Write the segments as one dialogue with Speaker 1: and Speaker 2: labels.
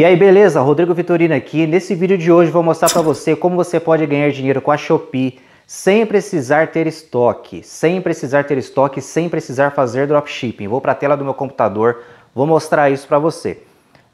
Speaker 1: E aí, beleza? Rodrigo Vitorino aqui. Nesse vídeo de hoje vou mostrar para você como você pode ganhar dinheiro com a Shopee sem precisar ter estoque, sem precisar ter estoque, sem precisar fazer dropshipping. Vou para a tela do meu computador, vou mostrar isso para você.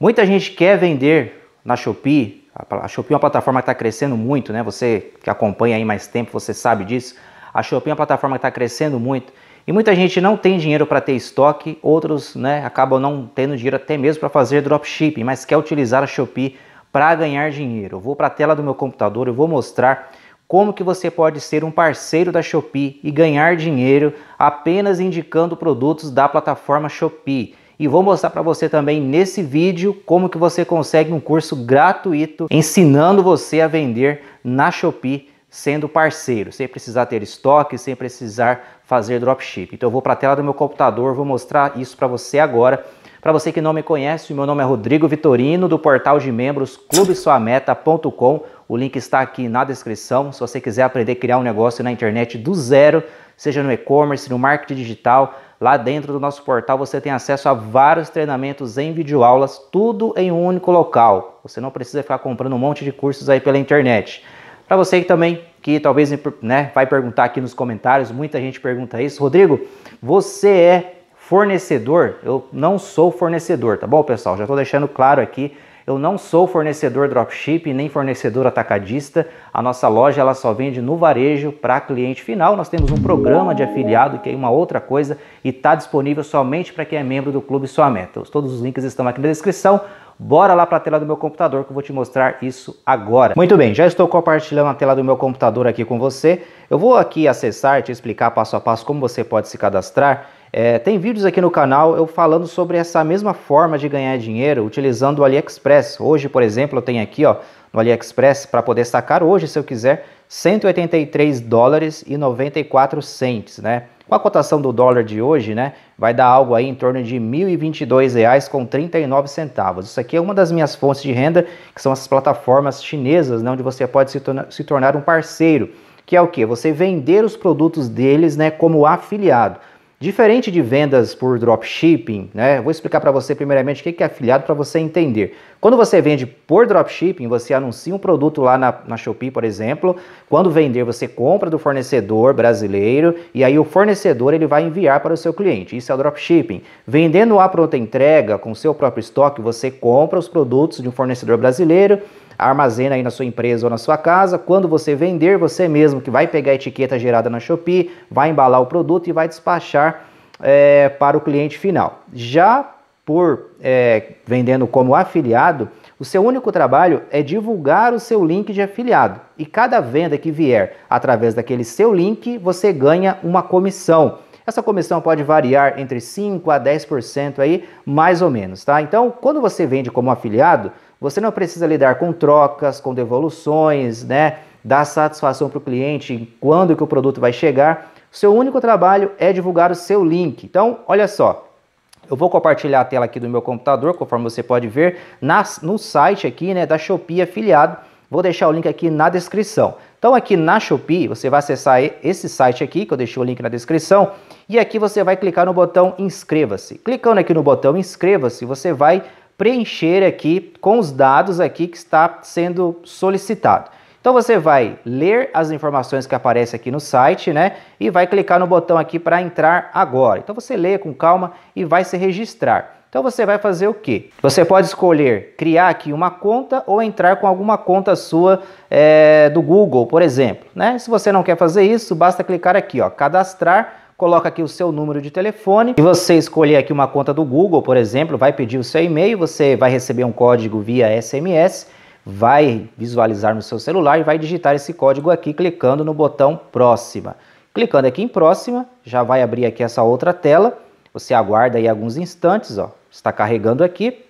Speaker 1: Muita gente quer vender na Shopee. A Shopee é uma plataforma que está crescendo muito, né? Você que acompanha aí mais tempo, você sabe disso. A Shopee é uma plataforma que está crescendo muito e muita gente não tem dinheiro para ter estoque, outros né, acabam não tendo dinheiro até mesmo para fazer dropshipping, mas quer utilizar a Shopee para ganhar dinheiro. Eu vou para a tela do meu computador, eu vou mostrar como que você pode ser um parceiro da Shopee e ganhar dinheiro apenas indicando produtos da plataforma Shopee. E vou mostrar para você também nesse vídeo como que você consegue um curso gratuito ensinando você a vender na Shopee sendo parceiro, sem precisar ter estoque, sem precisar fazer dropship. Então eu vou para a tela do meu computador, vou mostrar isso para você agora. Para você que não me conhece, meu nome é Rodrigo Vitorino, do portal de membros clubesuameta.com. O link está aqui na descrição. Se você quiser aprender a criar um negócio na internet do zero, seja no e-commerce, no marketing digital, lá dentro do nosso portal você tem acesso a vários treinamentos em videoaulas, tudo em um único local. Você não precisa ficar comprando um monte de cursos aí pela internet. Para você que também que talvez né, vai perguntar aqui nos comentários, muita gente pergunta isso. Rodrigo, você é fornecedor? Eu não sou fornecedor, tá bom, pessoal? Já estou deixando claro aqui eu não sou fornecedor dropship nem fornecedor atacadista. A nossa loja ela só vende no varejo para cliente final. Nós temos um programa de afiliado que é uma outra coisa e está disponível somente para quem é membro do Clube Sua Meta. Todos os links estão aqui na descrição. Bora lá para a tela do meu computador que eu vou te mostrar isso agora. Muito bem, já estou compartilhando a tela do meu computador aqui com você. Eu vou aqui acessar, te explicar passo a passo como você pode se cadastrar. É, tem vídeos aqui no canal eu falando sobre essa mesma forma de ganhar dinheiro utilizando o AliExpress. Hoje, por exemplo, eu tenho aqui ó, no AliExpress para poder sacar hoje, se eu quiser, 183 dólares e 94 centes, né? Com a cotação do dólar de hoje, né, vai dar algo aí em torno de R$ 1.022,39. Isso aqui é uma das minhas fontes de renda, que são as plataformas chinesas, né, onde você pode se, torna, se tornar um parceiro, que é o que? Você vender os produtos deles né, como afiliado. Diferente de vendas por dropshipping, né? Vou explicar para você primeiramente o que é afiliado para você entender. Quando você vende por dropshipping, você anuncia um produto lá na, na Shopee, por exemplo. Quando vender, você compra do fornecedor brasileiro e aí o fornecedor ele vai enviar para o seu cliente. Isso é o dropshipping. Vendendo a pronta entrega com seu próprio estoque, você compra os produtos de um fornecedor brasileiro armazena aí na sua empresa ou na sua casa. Quando você vender, você mesmo que vai pegar a etiqueta gerada na Shopee, vai embalar o produto e vai despachar é, para o cliente final. Já por é, vendendo como afiliado, o seu único trabalho é divulgar o seu link de afiliado. E cada venda que vier através daquele seu link, você ganha uma comissão. Essa comissão pode variar entre 5 a 10% aí, mais ou menos, tá? Então, quando você vende como afiliado, você não precisa lidar com trocas, com devoluções, né? Dar satisfação para o cliente quando que o produto vai chegar. Seu único trabalho é divulgar o seu link. Então, olha só, eu vou compartilhar a tela aqui do meu computador, conforme você pode ver, nas, no site aqui né, da Shopee afiliado. Vou deixar o link aqui na descrição. Então aqui na Shopee, você vai acessar esse site aqui, que eu deixei o link na descrição, e aqui você vai clicar no botão inscreva-se. Clicando aqui no botão inscreva-se, você vai preencher aqui com os dados aqui que está sendo solicitado. Então você vai ler as informações que aparecem aqui no site, né? E vai clicar no botão aqui para entrar agora. Então você leia com calma e vai se registrar. Então você vai fazer o que? Você pode escolher criar aqui uma conta ou entrar com alguma conta sua é, do Google, por exemplo. Né? Se você não quer fazer isso, basta clicar aqui, ó, cadastrar coloca aqui o seu número de telefone. e você escolher aqui uma conta do Google, por exemplo, vai pedir o seu e-mail, você vai receber um código via SMS, vai visualizar no seu celular e vai digitar esse código aqui clicando no botão próxima. Clicando aqui em próxima, já vai abrir aqui essa outra tela. Você aguarda aí alguns instantes, ó. Está carregando aqui.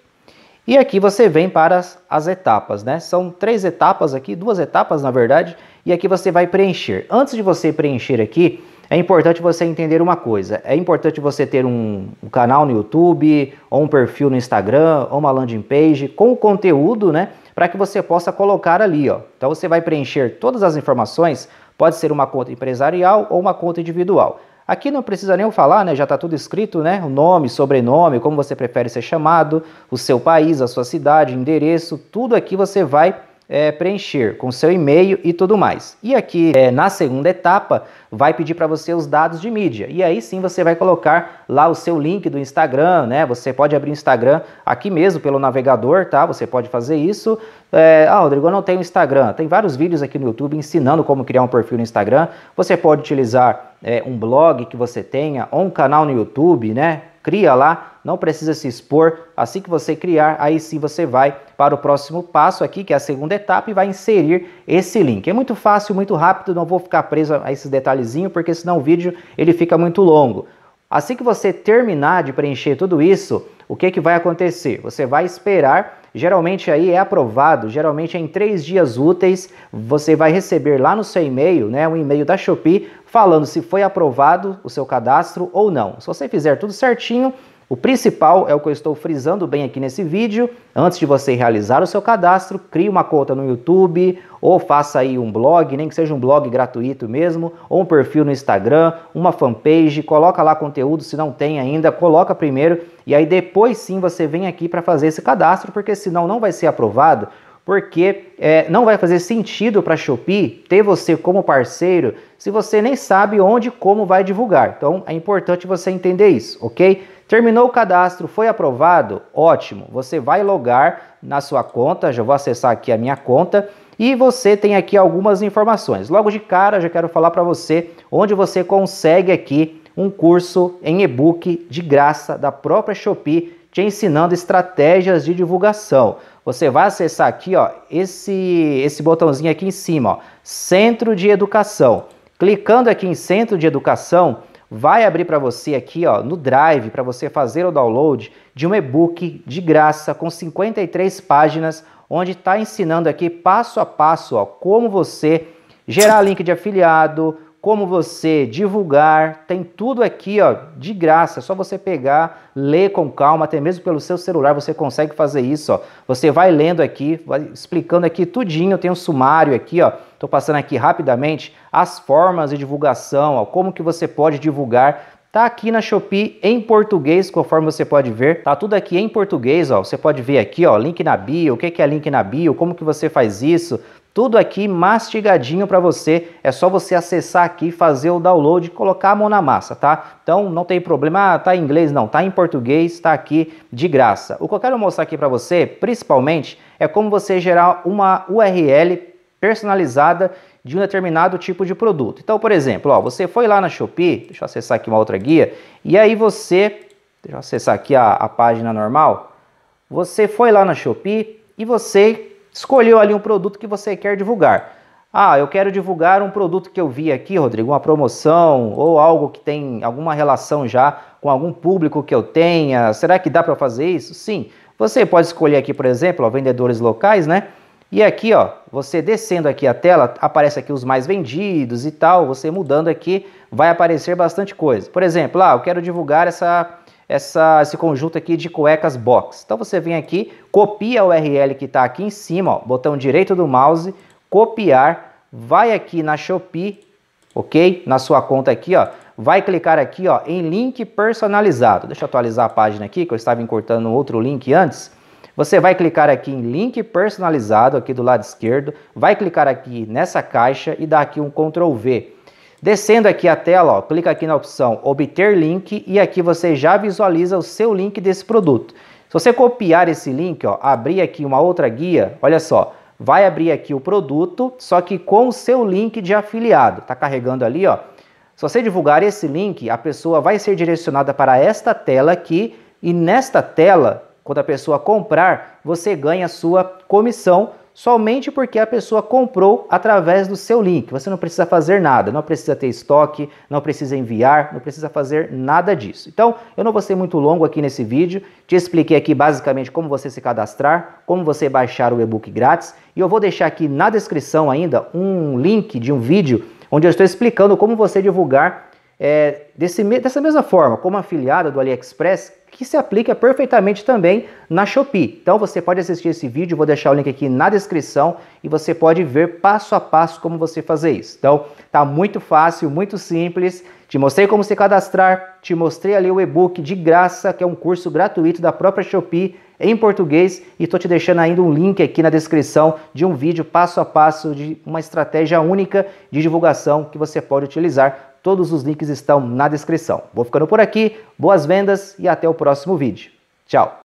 Speaker 1: E aqui você vem para as, as etapas, né? São três etapas aqui, duas etapas na verdade, e aqui você vai preencher. Antes de você preencher aqui, é importante você entender uma coisa: é importante você ter um, um, canal no YouTube, ou um perfil no Instagram, ou uma landing page com o conteúdo, né? Para que você possa colocar ali, ó. Então você vai preencher todas as informações, pode ser uma conta empresarial ou uma conta individual. Aqui não precisa nem eu falar, né? Já está tudo escrito, né? O nome, sobrenome, como você prefere ser chamado, o seu país, a sua cidade, endereço, tudo aqui você vai é, preencher com seu e-mail e tudo mais. E aqui é, na segunda etapa vai pedir para você os dados de mídia e aí sim você vai colocar lá o seu link do Instagram, né? Você pode abrir o Instagram aqui mesmo pelo navegador, tá? Você pode fazer isso. É, ah, Rodrigo, eu não tenho Instagram. Tem vários vídeos aqui no YouTube ensinando como criar um perfil no Instagram. Você pode utilizar é, um blog que você tenha ou um canal no YouTube, né? cria lá, não precisa se expor. Assim que você criar, aí sim você vai para o próximo passo aqui, que é a segunda etapa, e vai inserir esse link. É muito fácil, muito rápido, não vou ficar preso a esses detalhezinhos, porque senão o vídeo ele fica muito longo. Assim que você terminar de preencher tudo isso, o que, é que vai acontecer? Você vai esperar Geralmente aí é aprovado, geralmente é em três dias úteis você vai receber lá no seu e-mail, né, um e-mail da Shopee falando se foi aprovado o seu cadastro ou não. Se você fizer tudo certinho, o principal é o que eu estou frisando bem aqui nesse vídeo. Antes de você realizar o seu cadastro, crie uma conta no YouTube ou faça aí um blog, nem que seja um blog gratuito mesmo, ou um perfil no Instagram, uma fanpage, coloca lá conteúdo, se não tem ainda, coloca primeiro e aí depois sim você vem aqui para fazer esse cadastro, porque senão não vai ser aprovado, porque é, não vai fazer sentido para a Shopee ter você como parceiro se você nem sabe onde e como vai divulgar. Então é importante você entender isso, ok? Terminou o cadastro, foi aprovado? Ótimo. Você vai logar na sua conta, já vou acessar aqui a minha conta e você tem aqui algumas informações. Logo de cara, já quero falar para você onde você consegue aqui um curso em e-book de graça da própria Shopee te ensinando estratégias de divulgação. Você vai acessar aqui, ó, esse esse botãozinho aqui em cima, ó, Centro de Educação. Clicando aqui em Centro de Educação, vai abrir para você aqui ó, no Drive para você fazer o download de um e-book de graça com 53 páginas, onde está ensinando aqui passo a passo ó, como você gerar link de afiliado, como você divulgar, tem tudo aqui ó, de graça, é só você pegar, ler com calma, até mesmo pelo seu celular você consegue fazer isso. Ó. Você vai lendo aqui, vai explicando aqui tudinho, tem um sumário aqui, ó. Tô passando aqui rapidamente as formas de divulgação, ó, como que você pode divulgar Tá aqui na Shopee em português, conforme você pode ver. Tá tudo aqui em português, ó. Você pode ver aqui, ó, link na bio, o que é link na bio, como que você faz isso. Tudo aqui mastigadinho para você, é só você acessar aqui, fazer o download, colocar a mão na massa, tá? Então não tem problema, ah, tá em inglês, não, tá em português, tá aqui de graça. O que eu quero mostrar aqui para você, principalmente, é como você gerar uma URL personalizada de um determinado tipo de produto. Então, por exemplo, ó, você foi lá na Shopee, deixa eu acessar aqui uma outra guia, e aí você, deixa eu acessar aqui a, a página normal, você foi lá na Shopee e você escolheu ali um produto que você quer divulgar. Ah, eu quero divulgar um produto que eu vi aqui, Rodrigo, uma promoção ou algo que tem alguma relação já com algum público que eu tenha. Será que dá para fazer isso? Sim. Você pode escolher aqui, por exemplo, ó, vendedores locais, né? E aqui, ó, você descendo aqui a tela, aparece aqui os mais vendidos e tal. Você mudando aqui, vai aparecer bastante coisa. Por exemplo, ah, eu quero divulgar essa essa, esse conjunto aqui de cuecas box. Então você vem aqui, copia a URL que está aqui em cima, ó, botão direito do mouse, copiar, vai aqui na Shopee, ok? Na sua conta aqui, ó, vai clicar aqui ó, em link personalizado. Deixa eu atualizar a página aqui, que eu estava encurtando outro link antes. Você vai clicar aqui em link personalizado, aqui do lado esquerdo, vai clicar aqui nessa caixa e dar aqui um Ctrl V. Descendo aqui a tela, ó, clica aqui na opção obter link e aqui você já visualiza o seu link desse produto. Se você copiar esse link, ó, abrir aqui uma outra guia, olha só, vai abrir aqui o produto, só que com o seu link de afiliado. Tá carregando ali, ó. Se você divulgar esse link, a pessoa vai ser direcionada para esta tela aqui e nesta tela, quando a pessoa comprar, você ganha a sua comissão somente porque a pessoa comprou através do seu link. Você não precisa fazer nada, não precisa ter estoque, não precisa enviar, não precisa fazer nada disso. Então, eu não vou ser muito longo aqui nesse vídeo, te expliquei aqui basicamente como você se cadastrar, como você baixar o e-book grátis e eu vou deixar aqui na descrição ainda um link de um vídeo onde eu estou explicando como você divulgar é, desse, dessa mesma forma, como afiliado do AliExpress, que se aplica perfeitamente também na Shopee. Então você pode assistir esse vídeo, vou deixar o link aqui na descrição e você pode ver passo a passo como você fazer isso. Então tá muito fácil, muito simples. Te mostrei como se cadastrar, te mostrei ali o e-book de graça, que é um curso gratuito da própria Shopee em português e estou te deixando ainda um link aqui na descrição de um vídeo passo a passo de uma estratégia única de divulgação que você pode utilizar Todos os links estão na descrição. Vou ficando por aqui, boas vendas e até o próximo vídeo. Tchau!